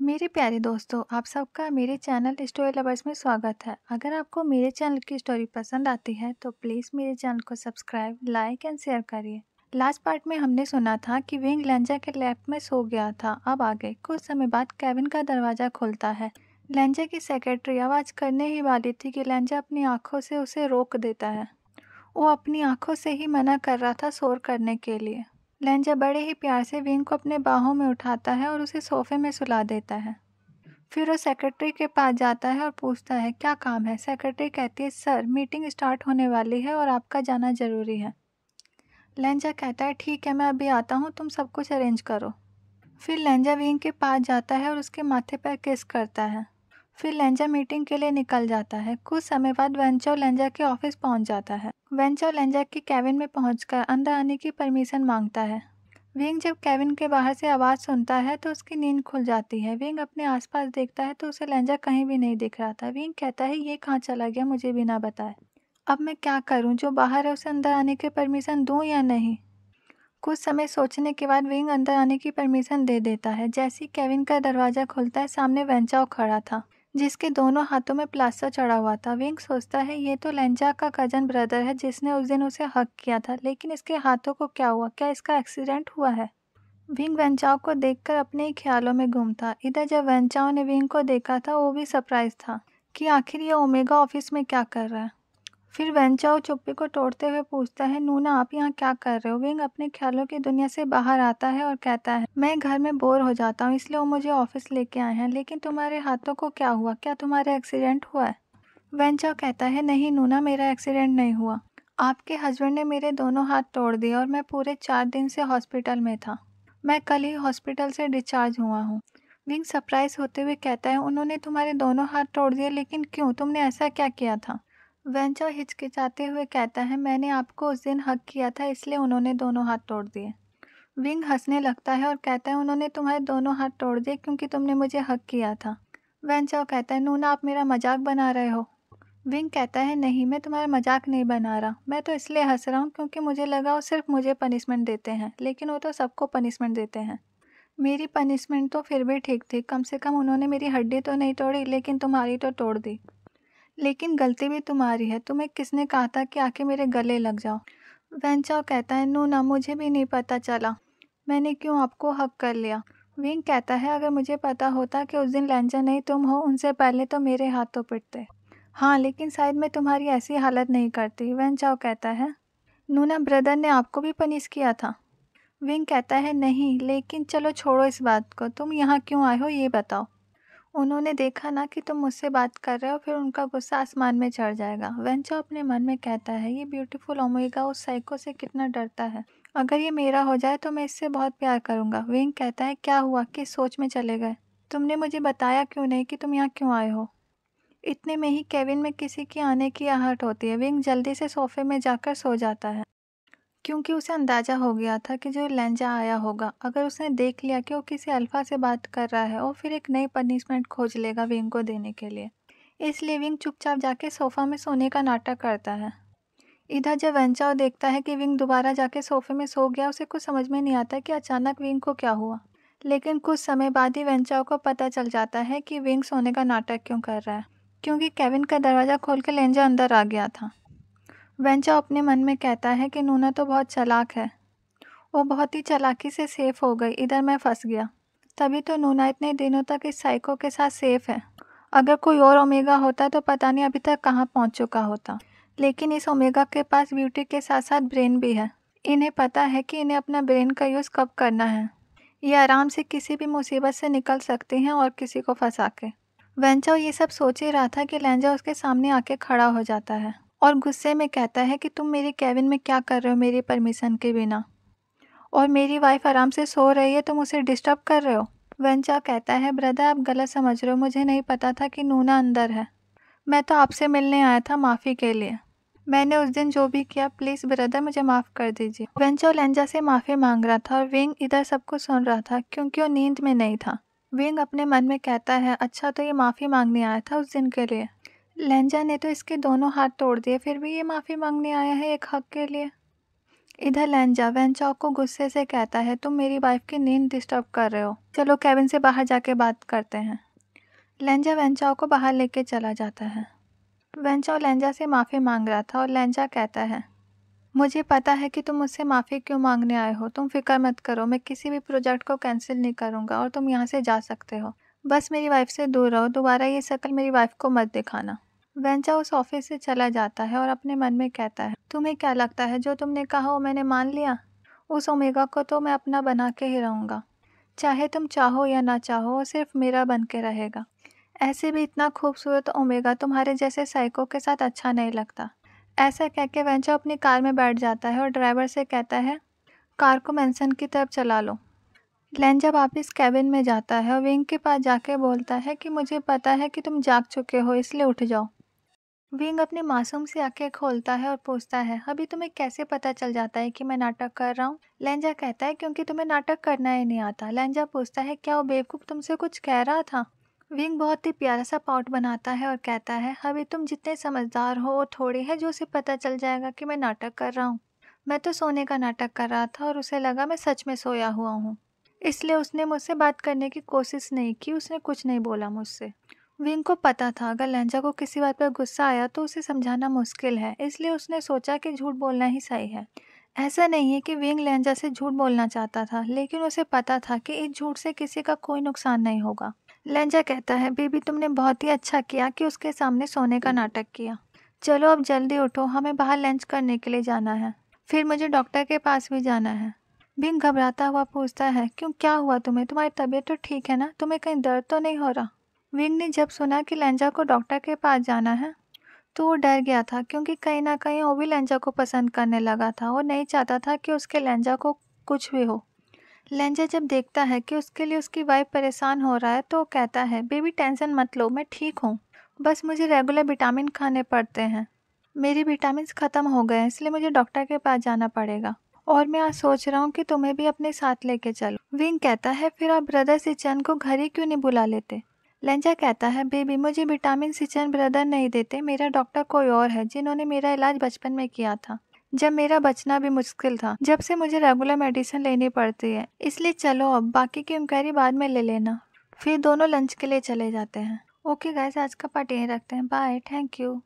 मेरे प्यारे दोस्तों आप सबका मेरे चैनल स्टोरी लवर्स में स्वागत है अगर आपको मेरे चैनल की स्टोरी पसंद आती है तो प्लीज़ मेरे चैनल को सब्सक्राइब लाइक एंड शेयर करिए लास्ट पार्ट में हमने सुना था कि विंग लेंजा के लैप में सो गया था अब आगे कुछ समय बाद कैबिन का दरवाज़ा खुलता है लेंजा की सेक्रेटरी आवाज़ करने ही वाली थी कि लेंजा अपनी आँखों से उसे रोक देता है वो अपनी आँखों से ही मना कर रहा था शोर करने के लिए लहजा बड़े ही प्यार से विंग को अपने बाहों में उठाता है और उसे सोफे में सुला देता है फिर वो सेक्रेटरी के पास जाता है और पूछता है क्या काम है सेक्रेटरी कहती है सर मीटिंग स्टार्ट होने वाली है और आपका जाना ज़रूरी है लैंजा कहता है ठीक है मैं अभी आता हूँ तुम सब कुछ अरेंज करो फिर लैंजा विंग के पास जाता है और उसके माथे पर किस करता है फिर लेंजा मीटिंग के लिए निकल जाता है कुछ समय बाद वेंचर लेंजा के ऑफिस पहुंच जाता है वेंचर लेंजा के कैबिन में पहुंचकर अंदर आने की परमिशन मांगता है विंग जब कैबिन के बाहर से आवाज़ सुनता है तो उसकी नींद खुल जाती है विंग अपने आसपास देखता है तो उसे लेंजा कहीं भी नहीं दिख रहा था विंग कहता है ये कहाँ चला गया मुझे बिना बताए अब मैं क्या करूँ जो बाहर है उसे अंदर आने की परमिशन दूँ या नहीं कुछ समय सोचने के बाद विंग अंदर आने की परमिशन दे देता है जैसे ही केविन का दरवाज़ा खुलता है सामने वेंचाओ खड़ा था जिसके दोनों हाथों में प्लास्टर चढ़ा हुआ था विंग सोचता है ये तो लेंजा का कजन ब्रदर है जिसने उस दिन उसे हक किया था लेकिन इसके हाथों को क्या हुआ क्या इसका एक्सीडेंट हुआ है विंग वेंचाओ को देखकर अपने ही ख्यालों में घूमता इधर जब वेंचाओ ने विंग को देखा था वो भी सरप्राइज था कि आखिर ये ओमेगा ऑफिस में क्या कर रहा है फिर वेंचाओ चुप्पी को तोड़ते हुए पूछता है नूना आप यहाँ क्या कर रहे हो विंग अपने ख्यालों की दुनिया से बाहर आता है और कहता है मैं घर में बोर हो जाता हूँ इसलिए वो मुझे ऑफिस लेके आए हैं लेकिन तुम्हारे हाथों को क्या हुआ क्या तुम्हारा एक्सीडेंट हुआ है वेंचाओ कहता है नहीं नूना मेरा एक्सीडेंट नहीं हुआ आपके हस्बैंड ने मेरे दोनों हाथ तोड़ दिए और मैं पूरे चार दिन से हॉस्पिटल में था मैं कल ही हॉस्पिटल से डिस्चार्ज हुआ हूँ विंग सरप्राइज होते हुए कहता है उन्होंने तुम्हारे दोनों हाथ तोड़ दिए लेकिन क्यों तुमने ऐसा क्या किया था वेंचर हिचकिचाते हुए कहता है मैंने आपको उस दिन हक किया था इसलिए उन्होंने दोनों हाथ तोड़ दिए विंग हंसने लगता है और कहता है उन्होंने तुम्हारे दोनों हाथ तोड़ दिए क्योंकि तुमने मुझे हक किया था वेंचर कहता है नूना आप मेरा मजाक बना रहे हो विंग कहता है नहीं मैं तुम्हारा मजाक नहीं बना रहा मैं तो इसलिए हंस रहा हूँ क्योंकि मुझे लगा वो सिर्फ मुझे पनिशमेंट देते हैं लेकिन वो तो सबको पनिशमेंट देते हैं मेरी पनिशमेंट तो फिर भी ठीक थी कम से कम उन्होंने मेरी हड्डी तो नहीं तोड़ी लेकिन तुम्हारी तो तोड़ दी लेकिन गलती भी तुम्हारी है तुम्हें किसने कहा था कि आके मेरे गले लग जाओ वेंचाओ कहता है नो ना मुझे भी नहीं पता चला मैंने क्यों आपको हक कर लिया विंग कहता है अगर मुझे पता होता कि उस दिन लैंजा नहीं तुम हो उनसे पहले तो मेरे हाथों पिटते हाँ लेकिन शायद मैं तुम्हारी ऐसी हालत नहीं करती वेंचाओ कहता है नूना ब्रदर ने आपको भी पनिश किया था विंग कहता है नहीं लेकिन चलो छोड़ो इस बात को तुम यहाँ क्यों आए हो ये बताओ उन्होंने देखा ना कि तुम मुझसे बात कर रहे हो फिर उनका गुस्सा आसमान में चढ़ जाएगा वेंचो अपने मन में कहता है ये ब्यूटीफुल ओमेगा उस साइको से कितना डरता है अगर ये मेरा हो जाए तो मैं इससे बहुत प्यार करूँगा विंग कहता है क्या हुआ किस सोच में चले गए तुमने मुझे बताया क्यों नहीं कि तुम यहाँ क्यों आए हो इतने में ही केविन में किसी के आने की आहट होती है विंग जल्दी से सोफे में जाकर सो जाता है क्योंकि उसे अंदाज़ा हो गया था कि जो लहजा आया होगा अगर उसने देख लिया कि वो किसी अल्फा से बात कर रहा है और फिर एक नई पनिशमेंट खोज लेगा विंग को देने के लिए इसलिए विंग चुपचाप जाके सोफ़ा में सोने का नाटक करता है इधर जब वेंचाओ देखता है कि विंग दोबारा जाके सोफे में सो गया उसे कुछ समझ में नहीं आता कि अचानक विंग को क्या हुआ लेकिन कुछ समय बाद ही वेंचाओ को पता चल जाता है कि विंग सोने का नाटक क्यों कर रहा है क्योंकि केविन का दरवाज़ा खोल के लेंजा अंदर आ गया था वेंचा अपने मन में कहता है कि नूना तो बहुत चलाक है वो बहुत ही चलाकी से सेफ हो गई इधर मैं फंस गया तभी तो नूना इतने दिनों तक इस साइको के साथ सेफ है अगर कोई और ओमेगा होता तो पता नहीं अभी तक कहाँ पहुँच चुका होता लेकिन इस ओमेगा के पास ब्यूटी के साथ साथ ब्रेन भी है इन्हें पता है कि इन्हें अपना ब्रेन का यूज़ कब करना है ये आराम से किसी भी मुसीबत से निकल सकते हैं और किसी को फंसा के वेंचो ये सब सोच ही रहा था कि लेंजा उसके सामने आके खड़ा हो जाता है और गुस्से में कहता है कि तुम मेरे कैबिन में क्या कर रहे हो मेरी परमिशन के बिना और मेरी वाइफ आराम से सो रही है तुम उसे डिस्टर्ब कर रहे हो वेंचा कहता है ब्रदर आप गलत समझ रहे हो मुझे नहीं पता था कि नूना अंदर है मैं तो आपसे मिलने आया था माफ़ी के लिए मैंने उस दिन जो भी किया प्लीज़ ब्रदर मुझे माफ़ कर दीजिए वेंचो लेंजा से माफ़ी मांग रहा था और विंग इधर सब कुछ सुन रहा था क्योंकि वो नींद में नहीं था विंग अपने मन में कहता है अच्छा तो ये माफ़ी मांगने आया था उस दिन के लिए लहजा ने तो इसके दोनों हाथ तोड़ दिए फिर भी ये माफ़ी मांगने आया है एक हक के लिए इधर वैन वेंचॉक को गुस्से से कहता है तुम मेरी वाइफ की नींद डिस्टर्ब कर रहे हो चलो कैबिन से बाहर जाके बात करते हैं वैन वेंचाओ को बाहर लेके चला जाता है वेंचाओ लहजा से माफ़ी मांग रहा था और लहजा कहता है मुझे पता है कि तुम मुझसे माफ़ी क्यों मांगने आए हो तुम फिक्र मत करो मैं किसी भी प्रोजेक्ट को कैंसिल नहीं करूँगा और तुम यहाँ से जा सकते हो बस मेरी वाइफ से दूर रहो दोबारा ये शक्ल मेरी वाइफ को मत दिखाना वेंचा उस ऑफिस से चला जाता है और अपने मन में कहता है तुम्हें क्या लगता है जो तुमने कहा वो मैंने मान लिया उस ओमेगा को तो मैं अपना बना के ही रहूँगा चाहे तुम चाहो या ना चाहो वो सिर्फ मेरा बन के रहेगा ऐसे भी इतना खूबसूरत ओमेगा तुम्हारे जैसे साइको के साथ अच्छा नहीं लगता ऐसा कह के वेंचा अपनी कार में बैठ जाता है और ड्राइवर से कहता है कार को मैंसन की तरफ चला लो ग्लेन जब वापस कैबिन में जाता है और विंग के पास जाके बोलता है कि मुझे पता है कि तुम जाग चुके हो इसलिए उठ जाओ विंग अपनी मासूम सी आंखें खोलता है और पूछता है अभी तुम्हें कैसे पता चल जाता है कि मैं नाटक कर रहा हूँ लेंजा कहता है क्योंकि तुम्हें नाटक करना ही नहीं आता लेंजा पूछता है क्या वो बेवकूफ़ तुमसे कुछ कह रहा था विंग बहुत ही प्यारा सा पाउट बनाता है और कहता है अभी तुम जितने समझदार हो वो थोड़े हैं जो उसे पता चल जाएगा कि मैं नाटक कर रहा हूँ मैं तो सोने का नाटक कर रहा था और उसे लगा मैं सच में सोया हुआ हूँ इसलिए उसने मुझसे बात करने की कोशिश नहीं की उसने कुछ नहीं बोला मुझसे विंग को पता था अगर लहजा को किसी बात पर गुस्सा आया तो उसे समझाना मुश्किल है इसलिए उसने सोचा कि झूठ बोलना ही सही है ऐसा नहीं है कि विंग लहजा से झूठ बोलना चाहता था लेकिन उसे पता था कि इस झूठ से किसी का कोई नुकसान नहीं होगा लहजा कहता है बेबी तुमने बहुत ही अच्छा किया कि उसके सामने सोने का नाटक किया चलो अब जल्दी उठो हमें बाहर लंच करने के लिए जाना है फिर मुझे डॉक्टर के पास भी जाना है बिंग घबराता हुआ पूछता है क्यों क्या हुआ तुम्हें तुम्हारी तबीयत तो ठीक है ना तुम्हें कहीं दर्द तो नहीं हो रहा विंग ने जब सुना कि लेंजा को डॉक्टर के पास जाना है तो वो डर गया था क्योंकि कहीं ना कहीं वो भी लेंजा को पसंद करने लगा था वो नहीं चाहता था कि उसके लेंजा को कुछ भी हो लेंजा जब देखता है कि उसके लिए उसकी वाइफ परेशान हो रहा है तो वो कहता है बेबी टेंशन मत लो मैं ठीक हूँ बस मुझे रेगुलर विटामिन खाने पड़ते हैं मेरी विटामिन ख़त्म हो गए हैं इसलिए मुझे डॉक्टर के पास जाना पड़ेगा और मैं आज सोच रहा हूँ कि तुम्हें भी अपने साथ लेके चलो विंग कहता है फिर आप ब्रदर सिचन को घर ही क्यों नहीं बुला लेते लेंजा कहता है बेबी मुझे विटामिन सिचन ब्रदर नहीं देते मेरा डॉक्टर कोई और है जिन्होंने मेरा इलाज बचपन में किया था जब मेरा बचना भी मुश्किल था जब से मुझे रेगुलर मेडिसिन लेनी पड़ती है इसलिए चलो अब बाकी की इंक्वायरी बाद में ले लेना फिर दोनों लंच के लिए चले जाते हैं ओके गाइस आज का पार्टी रखते हैं बाय थैंक यू